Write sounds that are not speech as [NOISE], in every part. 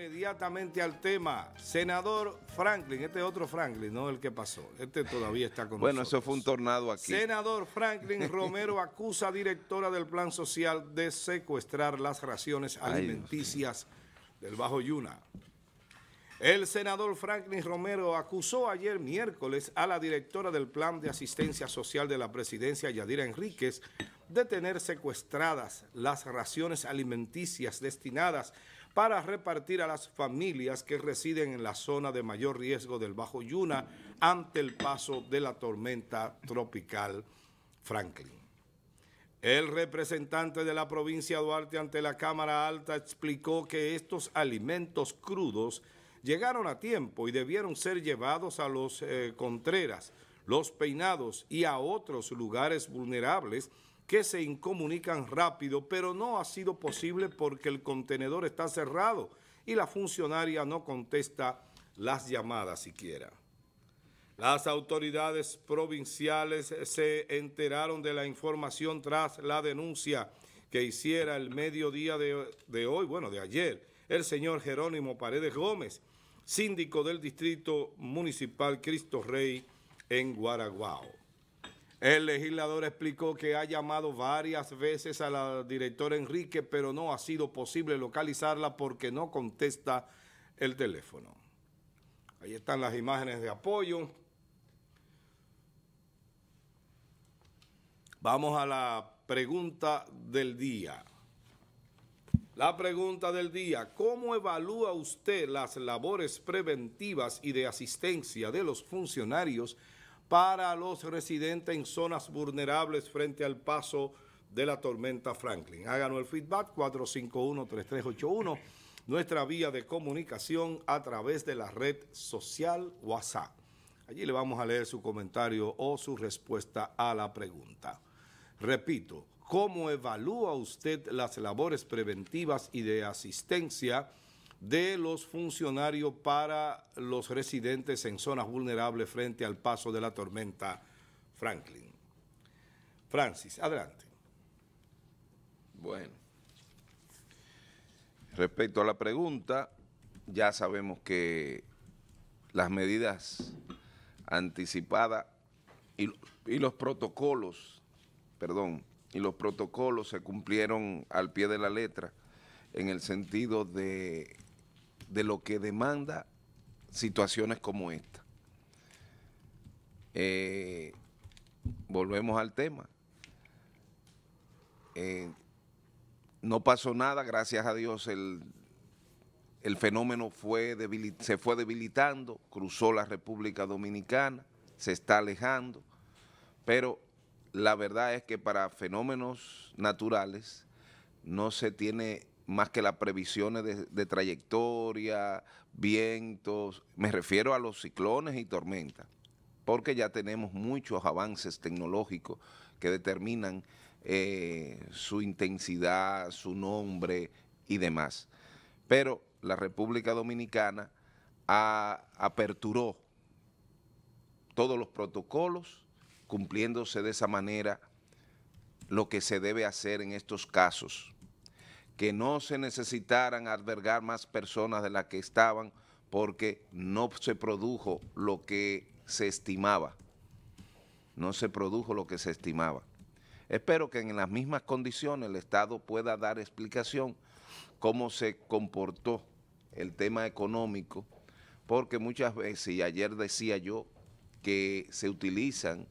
inmediatamente al tema. Senador Franklin, este es otro Franklin, no el que pasó. Este todavía está con bueno, nosotros. Bueno, eso fue un tornado aquí. Senador Franklin [LAUGHS] Romero acusa a directora del Plan Social de secuestrar las raciones alimenticias del Bajo Yuna. El senador Franklin Romero acusó ayer miércoles a la directora del Plan de Asistencia Social de la Presidencia, Yadira Enríquez, de tener secuestradas las raciones alimenticias destinadas para repartir a las familias que residen en la zona de mayor riesgo del Bajo Yuna ante el paso de la tormenta tropical Franklin. El representante de la provincia Duarte ante la Cámara Alta explicó que estos alimentos crudos llegaron a tiempo y debieron ser llevados a los eh, Contreras, los Peinados y a otros lugares vulnerables que se incomunican rápido, pero no ha sido posible porque el contenedor está cerrado y la funcionaria no contesta las llamadas siquiera. Las autoridades provinciales se enteraron de la información tras la denuncia que hiciera el mediodía de, de hoy, bueno, de ayer, el señor Jerónimo Paredes Gómez, síndico del Distrito Municipal Cristo Rey en Guaraguao. El legislador explicó que ha llamado varias veces a la directora Enrique, pero no ha sido posible localizarla porque no contesta el teléfono. Ahí están las imágenes de apoyo. Vamos a la pregunta del día. La pregunta del día, ¿cómo evalúa usted las labores preventivas y de asistencia de los funcionarios para los residentes en zonas vulnerables frente al paso de la tormenta Franklin. Háganos el feedback 451-3381, nuestra vía de comunicación a través de la red social WhatsApp. Allí le vamos a leer su comentario o su respuesta a la pregunta. Repito, ¿cómo evalúa usted las labores preventivas y de asistencia de los funcionarios para los residentes en zonas vulnerables frente al paso de la tormenta Franklin. Francis, adelante. Bueno, respecto a la pregunta, ya sabemos que las medidas anticipadas y, los protocolos, perdón, y los protocolos se cumplieron al pie de la letra en el sentido de de lo que demanda situaciones como esta. Eh, volvemos al tema. Eh, no pasó nada, gracias a Dios el, el fenómeno fue se fue debilitando, cruzó la República Dominicana, se está alejando, pero la verdad es que para fenómenos naturales no se tiene más que las previsiones de, trayectoria, vientos, me refiero a los ciclones y tormentas, porque ya tenemos muchos avances tecnológicos que determinan eh, su intensidad, su nombre y demás. Pero la República Dominicana ha aperturó todos los protocolos, cumpliéndose de esa manera lo que se debe hacer en estos casos que no se necesitaran albergar más personas de las que estaban porque no se produjo lo que se estimaba. No se produjo lo que se estimaba. Espero que en las mismas condiciones el Estado pueda dar explicación cómo se comportó el tema económico, porque muchas veces, y ayer decía yo, que se utilizan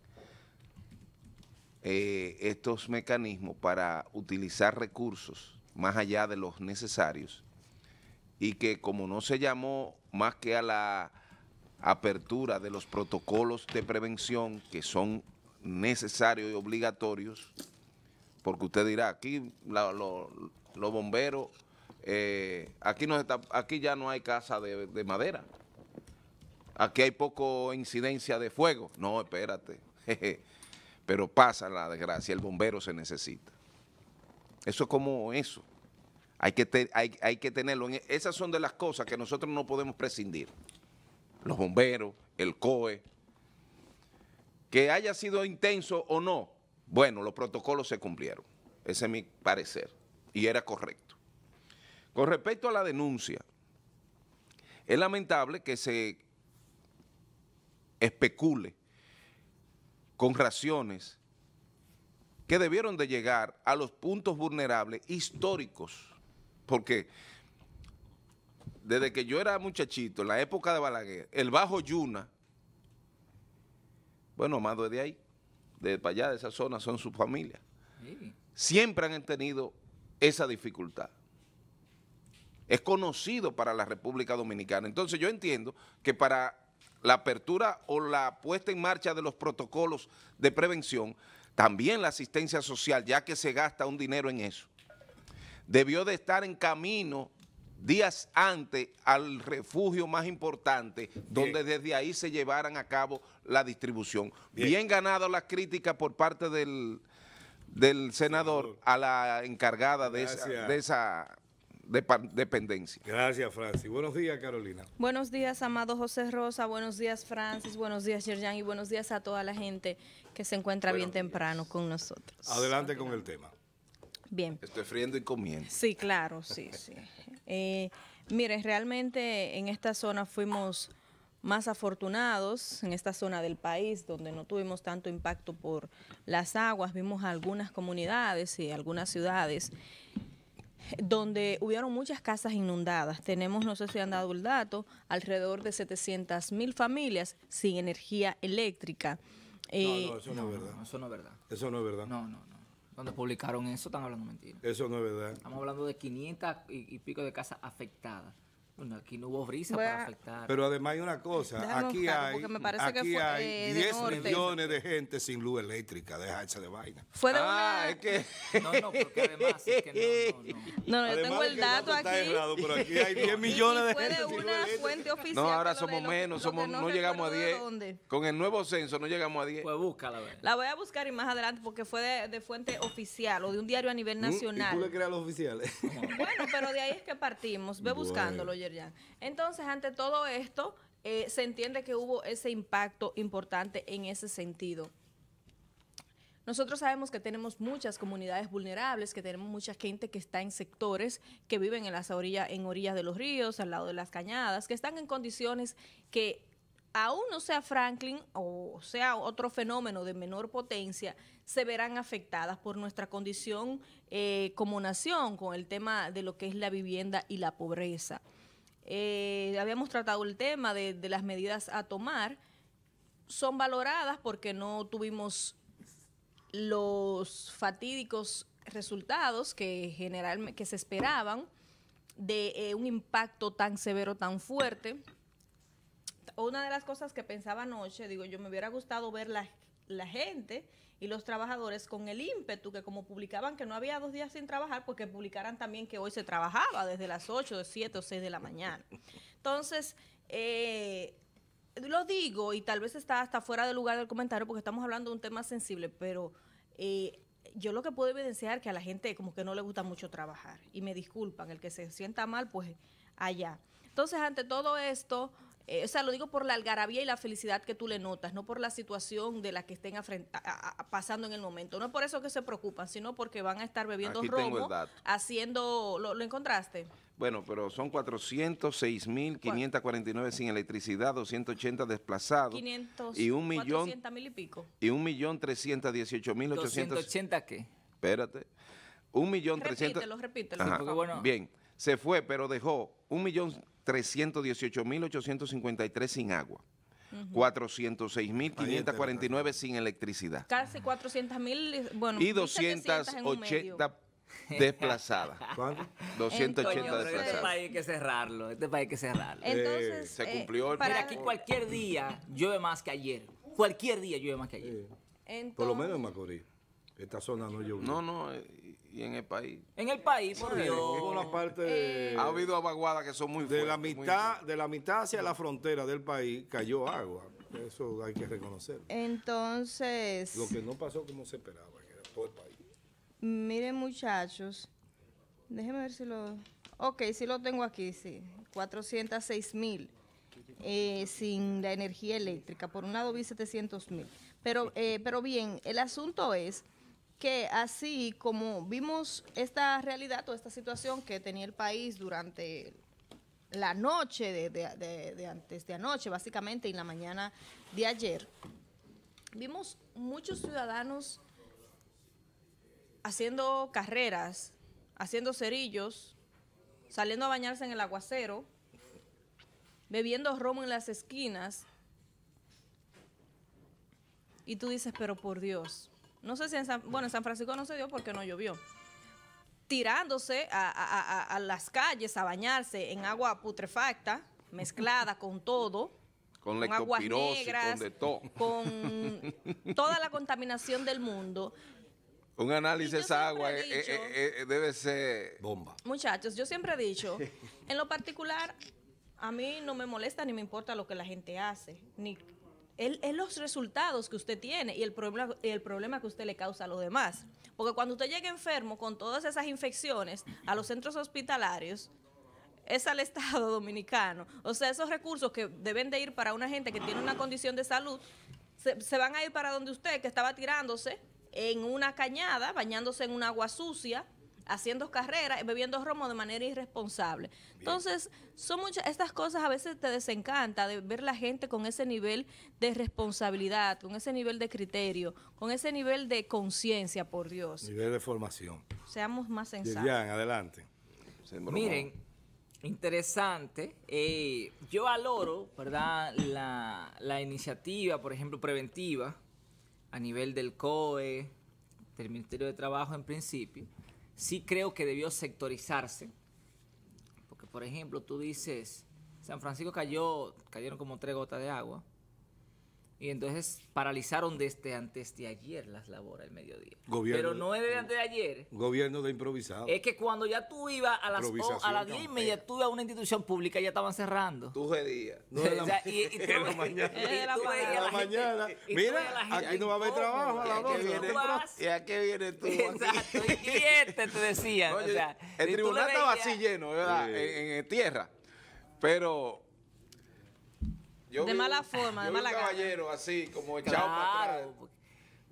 eh, estos mecanismos para utilizar recursos más allá de los necesarios, y que como no se llamó más que a la apertura de los protocolos de prevención que son necesarios y obligatorios, porque usted dirá, aquí los bomberos, eh, aquí, no está, aquí ya no hay casa de, de madera, aquí hay poco incidencia de fuego. No, espérate, [LAUGHS] pero pasa la desgracia, el bombero se necesita. Eso es como eso. Hay que, hay, que tenerlo. E, esas son de las cosas que nosotros no podemos prescindir. Los bomberos, el COE. Que haya sido intenso o no, bueno, los protocolos se cumplieron. Ese es mi parecer. Y era correcto. Con respecto a la denuncia, es lamentable que se especule con raciones que debieron de llegar a los puntos vulnerables históricos, porque desde que yo era muchachito, en la época de Balaguer, el Bajo Yuna, bueno, más de ahí, de allá, de esa zona, son sus familias. Siempre han tenido esa dificultad. Es conocido para la República Dominicana. Entonces yo entiendo que para la apertura o la puesta en marcha de los protocolos de prevención también la asistencia social, ya que se gasta un dinero en eso, debió de estar en camino días antes al refugio más importante, donde desde ahí se llevaran a cabo la distribución. Bien, ganado la crítica por parte del, senador a la encargada de esa, de dependencia. Gracias, Francis. Buenos días, Carolina. Buenos días, amado José Rosa. Buenos días, Francis. Buenos días, Yerjan. Y buenos días a toda la gente que se encuentra bien temprano con nosotros. Adelante con el tema. Bien. Estoy friendo y comiendo. Sí, claro, sí, sí. Eh, mire, realmente en esta zona fuimos más afortunados, en esta zona del país donde no tuvimos tanto impacto por las aguas, vimos algunas comunidades y algunas ciudades donde hubieron muchas casas inundadas. Tenemos, no sé si han dado el dato, alrededor de 700 mil familias sin energía eléctrica. no, eh, eso no, es verdad. eso no es verdad. Eso no es verdad. No, no, no. Donde publicaron eso están hablando mentiras. Eso no es verdad. Estamos hablando de 500 y pico de casas afectadas. Bueno, aquí no hubo brisa para afectar. Pero además hay una cosa, aquí hay, 10 eh, millones de gente sin luz eléctrica, dejarse de vaina. Fue de ah, una... es que... No, no, porque además es que no, no, no. [LAUGHS] yo tengo el dato aquí. Está pero aquí hay 10 [LAUGHS] millones de gente sin luz eléctrica. fuente oficial. No, ahora somos menos, no, llegamos a 10. Dónde. Con el nuevo censo no llegamos a 10. Pues búscala. La voy a buscar y más adelante porque fue de, fuente oficial o de un diario a nivel nacional. Mm, ¿Y tú le creas los oficiales? Bueno, pero de ahí es que partimos. Ve buscándolo, Jerry. Entonces, ante todo esto, eh, se entiende que hubo ese impacto importante en ese sentido. Nosotros sabemos que tenemos muchas comunidades vulnerables, que tenemos mucha gente que está en sectores que viven en las orillas, en orillas de los ríos, al lado de las cañadas, que están en condiciones que aún no sea Franklin o sea otro fenómeno de menor potencia, se verán afectadas por nuestra condición eh, como nación con el tema de lo que es la vivienda y la pobreza. Eh, habíamos tratado el tema de, las medidas a tomar, son valoradas porque no tuvimos los fatídicos resultados que, que se esperaban de eh, un impacto tan severo, tan fuerte. Una de las cosas que pensaba anoche, digo, yo me hubiera gustado ver la, la gente y los trabajadores con el ímpetu que como publicaban que no había dos días sin trabajar, porque pues publicaran también que hoy se trabajaba desde las 8, 7 o 6 de la mañana. Entonces, eh, lo digo y tal vez está hasta fuera del lugar del comentario porque estamos hablando de un tema sensible, pero... Eh, yo lo que puedo evidenciar es que a la gente como que no le gusta mucho trabajar y me disculpan, el que se sienta mal pues allá. Entonces, ante todo esto, eh, o sea, lo digo por la algarabía y la felicidad que tú le notas, no por la situación de la que estén pasando en el momento. No es por eso que se preocupan, sino porque van a estar bebiendo haciendo... ¿lo, encontraste? Bueno, pero son 406.549 sin electricidad, 280 desplazados. y un millón, 400 mil y pico. Y un millón 318.800. qué? Espérate. Un millón Repítelo, repítelo. Bien, se fue, pero dejó un millón 318.853 sin agua. 406.549 sin electricidad. Casi 400.000, bueno, y 280 desplazadas. [LAUGHS] ¿Cuánto? 280 desplazadas. Este país hay que cerrarlo, este país hay que cerrarlo. Eh, entonces, se eh, cumplió para aquí cualquier día llueve más que ayer. Cualquier día llueve más que ayer. Eh, Por lo menos en Macorís. Esta zona no llueve. No, no, y en el país. En el país, por Dios. Una parte eh. Ha habido abaguadas que son muy De la mitad, de la mitad hacia la frontera del país cayó agua. Eso hay que reconocer. Entonces. Lo que no pasó como se esperaba, que era todo el país. Miren, muchachos. Déjenme ver si lo... Ok, sí lo tengo aquí, sí. 406 mil. Eh, sin la energía eléctrica. Por un lado vi 700 mil. Pero, eh, pero bien, el asunto es que así como vimos esta realidad o esta situación que tenía el país durante la noche de, antes de anoche, básicamente, y la mañana de ayer, vimos muchos ciudadanos haciendo carreras, haciendo cerillos, saliendo a bañarse en el aguacero, bebiendo romo en las esquinas. Y tú dices, pero por Dios, no sé si en San, bueno, en San Francisco no se dio porque no llovió. Tirándose a, las calles a bañarse en agua putrefacta, mezclada con todo. Con, aguas negras, con, [LAUGHS] toda la contaminación del mundo. Un análisis de esa agua eh, eh, eh, debe ser bomba. Muchachos, yo siempre he dicho, [LAUGHS] en lo particular, a mí no me molesta ni me importa lo que la gente hace, ni es, los resultados que usted tiene y el, problema, el problema que usted le causa a los demás. Porque cuando usted llega enfermo con todas esas infecciones a los centros hospitalarios, es al [LAUGHS] Estado dominicano. O sea, esos recursos que deben de ir para una gente que tiene una condición de salud, se van a ir para donde usted, que estaba tirándose en una cañada, bañándose en un agua sucia, haciendo carreras, bebiendo romo de manera irresponsable. Entonces, son muchas, estas cosas a veces te desencanta de ver la gente con ese nivel de responsabilidad, con ese nivel de criterio, con ese nivel de conciencia, por Dios. Nivel de formación. Seamos más sensatos. adelante. Miren, interesante. Eh, yo valoro, ¿verdad?, la iniciativa, por ejemplo, preventiva a nivel del COE, del Ministerio de Trabajo en principio, sí creo que debió sectorizarse. Porque, por ejemplo, tú dices, San Francisco cayó, cayeron como tres gotas de agua. Y entonces paralizaron desde antes de ayer las labores al mediodía. Gobierno, Pero no es de antes de ayer. Gobierno de improvisado. Es que cuando ya tú ibas a las, a las 10 y media, tú ibas a una institución pública ya estaban cerrando. Tú día. No de y, la mañana. mañana. Mira, aquí no va a haber trabajo a ¿Y a qué vienes tú? Exacto. Y este te decía. [LAUGHS] el tribunal estaba así lleno, ¿verdad? En, en tierra. Pero de mala forma, de mala un caballero así, como echado para atrás.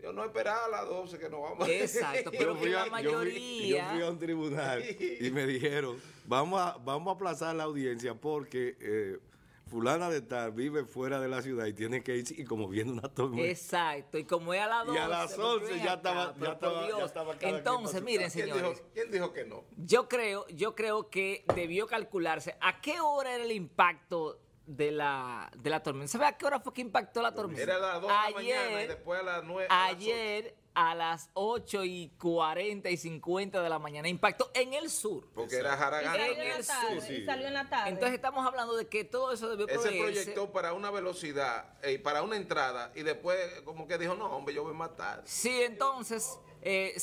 Yo no esperaba a las 12 que nos vamos Exacto, pero a, la mayoría. Yo fui, yo fui, a un tribunal y me dijeron, vamos a, aplazar la audiencia porque eh, fulana de tal vive fuera de la ciudad y tiene que ir y como viene una tormenta. Exacto, y como es a las 12. Y a las 11 ya estaba, ya estaba, Entonces, miren, ¿Quién señores. ¿Quién dijo que no? Yo creo, yo creo que debió calcularse a qué hora era el impacto de la, de la tormenta. ¿Sabe a qué hora fue que impactó la tormenta? Era a las 2 de la mañana y después a las 9. ayer a las 8 y 40 y 50 de la mañana. Impactó en el sur. Porque era Jaragán. En, el sur. Y salió en la tarde. Entonces estamos hablando de que todo eso debió Ese proyectó para una velocidad, y eh, para una entrada y después como que dijo, no, hombre, yo voy a matar. Sí, entonces... Eh,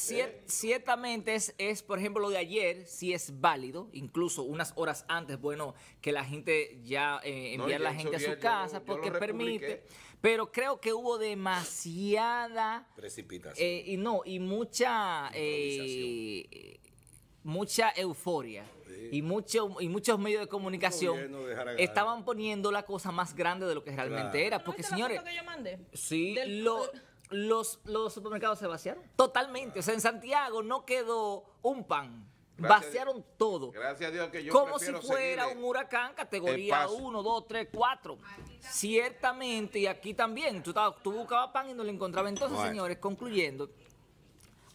ciertamente es, por ejemplo, lo de ayer, si es válido, incluso unas horas antes, bueno, que la gente ya eh, enviar la gente a su casa porque permite, pero creo que hubo demasiada... Precipitación. Eh, y no, y mucha... Eh, mucha euforia y, mucho, y muchos medios de comunicación estaban poniendo la cosa más grande de lo que realmente era. Porque, señores, sí, lo los, los supermercados se vaciaron. Totalmente. O sea, en Santiago no quedó un pan. vaciaron todo. Gracias a Dios que yo Como si fuera un huracán categoría 1, 2, 3, 4. Ciertamente, y aquí también. Tú, buscabas pan y no lo encontrabas. Entonces, señores, concluyendo,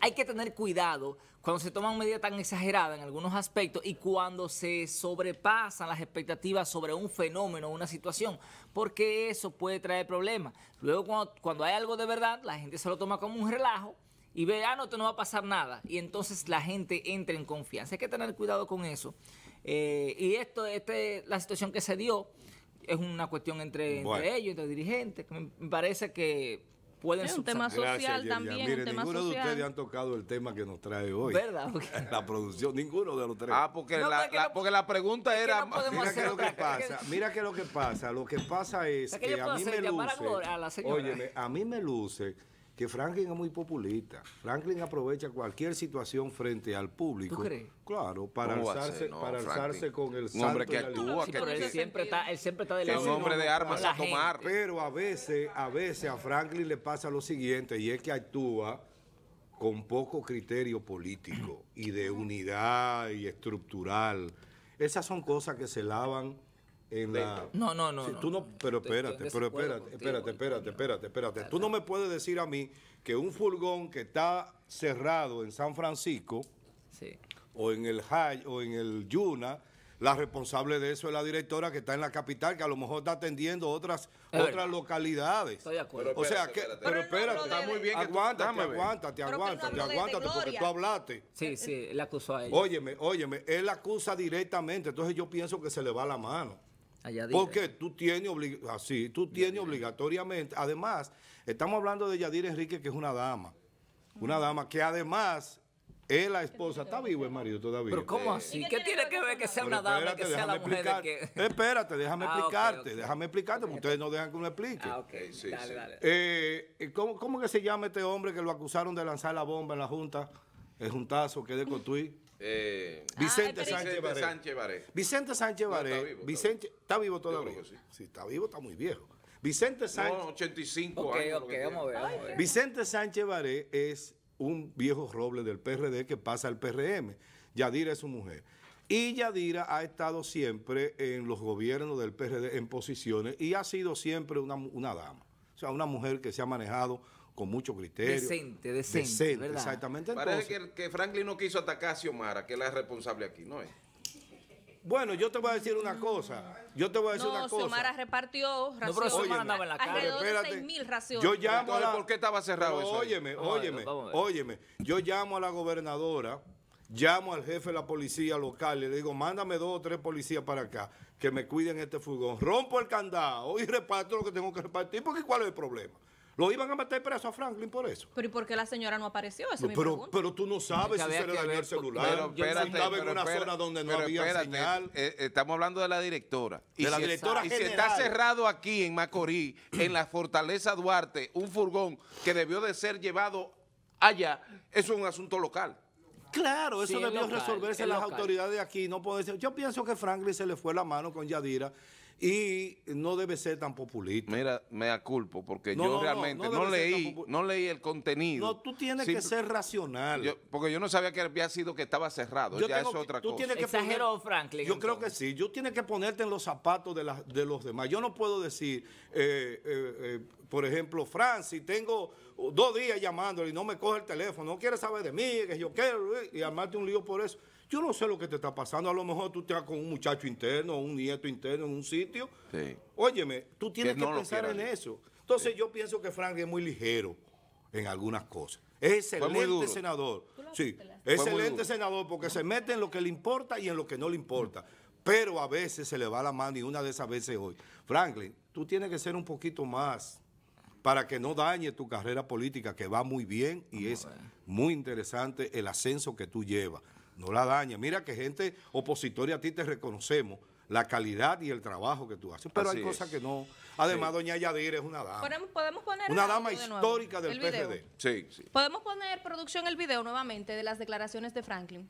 hay que tener cuidado cuando se toman medidas tan exageradas en algunos aspectos y cuando se sobrepasan las expectativas sobre un fenómeno, una situación, porque eso puede traer problemas. Luego cuando, hay algo de verdad, la gente se lo toma como un relajo y ve, ah, no, te no va a pasar nada. Y entonces la gente entra en confianza. Hay que tener cuidado con eso. Eh, y esto, este, la situación que se dio es una cuestión entre, entre ellos, entre dirigentes. Me parece que pueden es un tema social también. Mire, ninguno de ustedes han tocado el tema que nos trae hoy. ¿Verdad? [LAUGHS] La producción, ninguno de los tres. Ah, porque, la, porque la pregunta era. Que no mira qué lo que pasa, mira es lo que pasa, lo que pasa es que, a mí me luce. Oye, a mí me luce que Franklin es muy populista. Franklin aprovecha cualquier situación frente al público. ¿Tú crees? Claro, para alzarse, para alzarse con el Un hombre que actúa, que pero él siempre está, siempre de Es un hombre de armas a tomar. Pero a veces, a veces a Franklin le pasa lo siguiente y es que actúa con poco criterio político y de unidad y estructural. Esas son cosas que se lavan no, no, no. pero espérate, pero espérate, espérate, espérate, espérate, Tú no me puedes decir a mí que un furgón que está cerrado en San Francisco o en el High o en el Yuna, la responsable de eso es la directora que está en la capital, que a lo mejor está atendiendo otras otras localidades. Estoy de acuerdo. o sea, que, pero espérate, está muy bien. Aguántate, aguántate, aguántate, aguántate, porque tú hablaste. Sí, sí, él acusó a ella. Óyeme, óyeme, él acusa directamente, entonces yo pienso que se le va la mano. Porque tú tienes, así, tú tienes obligatoriamente, además, estamos hablando de Yadir Enrique, que es una dama, una ah. dama que además es la esposa, está vivo el marido todavía. Pero ¿cómo así? ¿Qué tiene que ver que sea una dama, espérate, que sea la mujer de [LAUGHS] Espérate, déjame ah, explicarte, déjame explicarte, porque ustedes no dejan que uno explique. Ah, sí, dale, dale. Eh, eh, ¿cómo, ¿Cómo que se llama este hombre que lo acusaron de lanzar la bomba en la Junta? El juntazo que es de Cotuí. Eh, ah, Vicente, Sánchez Vicente, Baré. Vicente Sánchez Baré. está vivo, está, vivo todavía. Sí. está vivo, está muy viejo. Vicente Sánchez. 85 años. Vicente Sánchez Baré es un viejo roble del PRD que pasa al PRM. Yadira es su mujer. Y Yadira ha estado siempre en los gobiernos del PRD en posiciones y ha sido siempre una dama. O sea, una mujer que se ha manejado con mucho criterio. Decente, decente. Exactamente. Parece que, Franklin no quiso atacar a Xiomara, que es la responsable aquí, ¿no es? Bueno, yo te voy a decir una cosa. Yo te voy a decir una cosa. Xiomara repartió raciones. No, en la calle. espérate, raciones. Yo llamo a ¿Por qué estaba cerrado eso? Óyeme, óyeme, óyeme. Yo llamo a la gobernadora llamo al jefe de la policía local y le digo, mándame dos o tres policías para acá que me cuiden este furgón. Rompo el candado y reparto lo que tengo que repartir, porque ¿cuál es el problema? Lo iban a meter preso a Franklin por eso. Pero ¿y por qué la señora no apareció? pero, pero tú no sabes si se le dañó el celular. Pero, espérate, estamos hablando de la directora. y la si directora está, está cerrado aquí en Macorís, en la Fortaleza Duarte, un furgón que debió de ser llevado allá, eso es un asunto local. Claro, eso debió resolverse las autoridades de aquí. No puede ser. Yo pienso que Franklin se le fue la mano con Yadira y no debe ser tan populista. Mira, me aculpo porque yo realmente no, leí no leí el contenido. No, tú tienes que ser racional. porque yo no sabía que había sido que estaba cerrado, ya es otra cosa. que Yo creo que sí, yo tienes que ponerte en los zapatos de, de los demás. Yo no puedo decir, eh, eh, eh, por ejemplo, Fran, si tengo dos días llamándole y no me coge el teléfono, no quiere saber de mí, que yo quiero, y armarte un lío por eso. Yo no sé lo que te está pasando. A lo mejor tú estás con un muchacho interno un nieto interno en un sitio. Sí. Óyeme, tú tienes que, pensar en eso. Entonces yo pienso que Frank es muy ligero en algunas cosas. Es excelente senador. Sí, excelente senador porque se mete en lo que le importa y en lo que no le importa. Pero a veces se le va la mano y una de esas veces hoy. Franklin, tú tienes que ser un poquito más para que no dañe tu carrera política, que va muy bien y es muy interesante el ascenso que tú llevas no la daña. Mira que gente opositoria a ti te reconocemos la calidad y el trabajo que tú haces. Pero hay cosas que no. Además, doña Yadir es una dama. Podemos poner una dama histórica del PRD. Sí, Podemos poner producción el video nuevamente de las declaraciones de Franklin.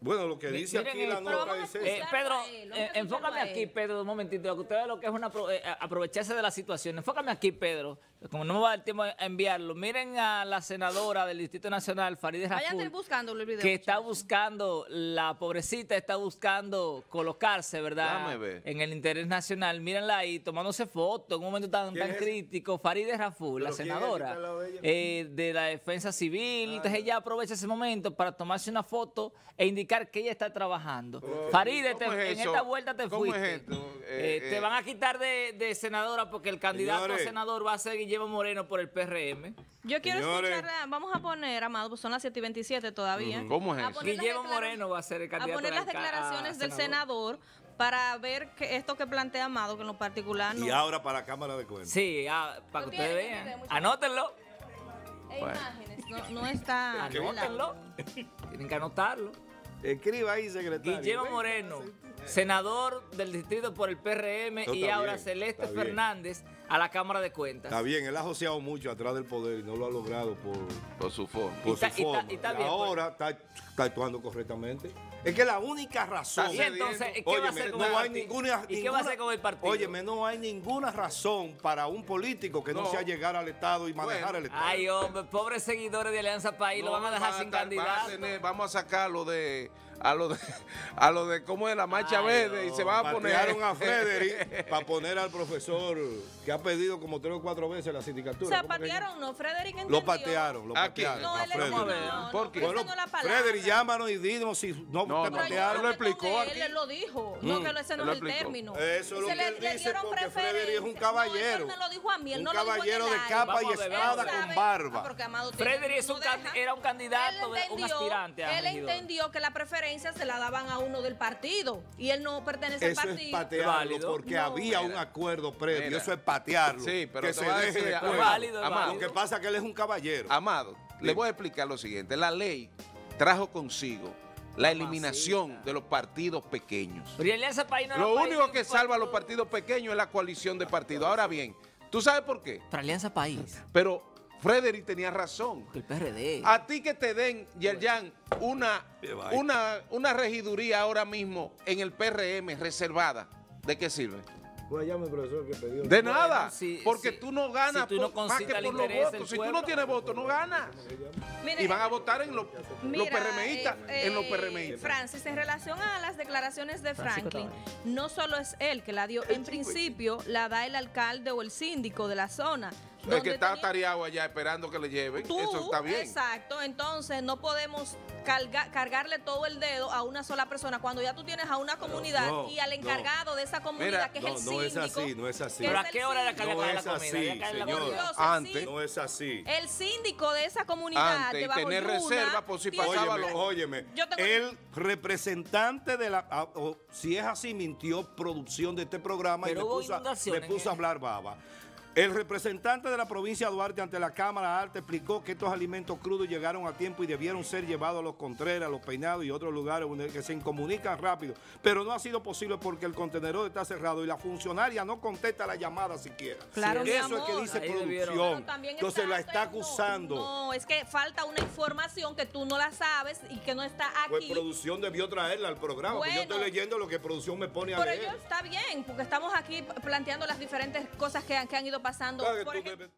Bueno, lo que dice aquí la nota eh, Pedro, eh, enfócame aquí, Pedro, un momentito. Ustedes lo que es una eh, aprovecharse de la situación. Enfócame aquí, Pedro como no me va a dar tiempo a enviarlo, miren a la senadora del Distrito Nacional, Farideh Raful, buscando el video, que está buscando, la pobrecita está buscando colocarse, ¿verdad? En el interés nacional, mírenla ahí, tomándose foto en un momento tan, crítico. Farideh Raful, la senadora eh, de la Defensa Civil, ah, entonces ella aprovecha ese momento para tomarse una foto e indicar que ella está trabajando. Faride, Farideh, en esta vuelta te fuiste. Es eh, eh, te van a quitar de, senadora porque el candidato a senador va a ser lleva Moreno por el PRM. Yo quiero Señores. escuchar, vamos a poner, Amado, pues son las 7 y 27 todavía. ¿Cómo es eso? Lleva Moreno va a ser el candidato. A poner las declaraciones ah, del senador para ver esto que plantea Amado, que en lo particular no. Y ahora para Cámara de Cuentas. Sí, ah, para que ustedes vean. Anótenlo. E imágenes, no, está. Anótenlo. Tienen que anotarlo. Escriba ahí, secretario. Lleva Moreno senador del distrito por el PRM y ahora Celeste Fernández a la Cámara de Cuentas. Está bien, él ha joseado mucho atrás del poder y no lo ha logrado por, su, forma. ahora está, actuando correctamente. Es que la única razón. Y entonces, ¿qué va a hacer con el partido? Óyeme, no hay ninguna razón para un político que no, sea llegar al Estado y manejar el Estado. Ay, hombre, pobres seguidores de Alianza País, lo vamos a dejar sin candidato. vamos a sacarlo de a lo de, a lo de cómo es la marcha verde y se va a poner. a Frederick para [LAUGHS] poner al profesor que ha pedido como tres o cuatro veces la sindicatura. O sea, patearon, ¿no? Frederick entendió. Lo patearon, lo patearon. No, él no, ¿Por qué? Frederick, llámanos y dinos si no, no te patearon. lo explicó aquí. Él lo dijo. Mm. No, que ese no es el término. Eso es lo que él dice porque Frederick es un caballero. No, él lo dijo a mí, él Un caballero de capa y espada con barba. Ah, Frederick era un candidato, un aspirante Él entendió que la preferencia se la daban a uno del partido y él no pertenece al partido. Eso es patearlo porque había un acuerdo previo. Eso es Sí, pero que se a decir, Amado, Lo que pasa es que él es un caballero. Amado, le voy a explicar lo siguiente. La ley trajo consigo la eliminación de los partidos pequeños. país lo único que salva a los partidos pequeños es la coalición de partidos. Ahora bien, ¿tú sabes por qué? Para Alianza País. Pero Frederick tenía razón. El PRD. A ti que te den, Yerjan, una, una, una regiduría ahora mismo en el PRM reservada, ¿de qué sirve? De nada, porque tú no ganas no consigues más que por los votos. Si tú no tienes voto, no ganas. y van a votar en los, en eh, eh, Francis, en relación a las declaraciones de Franklin, no solo es él que la dio, en eh. principio la da el alcalde o el síndico de la zona. El que está allá esperando que le lleven, eso está bien. Exacto, entonces no podemos cargarle todo el dedo a una sola persona cuando ya tú tienes a una comunidad y al encargado de esa comunidad que es el síndico. No es así, no es así. ¿Pero a qué hora la comida? Así, Antes, no es así. El síndico de esa comunidad Antes, tener reserva por si óyeme, el representante de la ah, si es así mintió producción de este programa y me puso, me puso a ¿eh? hablar baba. El representante de la provincia de Duarte ante la Cámara Alta explicó que estos alimentos crudos llegaron a tiempo y debieron ser llevados a los Contreras, a los Peinados y otros lugares que se incomunican rápido, pero no ha sido posible porque el contenedor está cerrado y la funcionaria no contesta la llamada siquiera. Claro, Eso eso es que dice producción. Entonces la está acusando. No, es que falta una información que tú no la sabes y que no está pues aquí. Pues producción debió traerla al programa, yo estoy leyendo lo que producción me pone a pero leer. Pero está bien, porque estamos aquí planteando las diferentes cosas que que han ido pasando. Por ejemplo,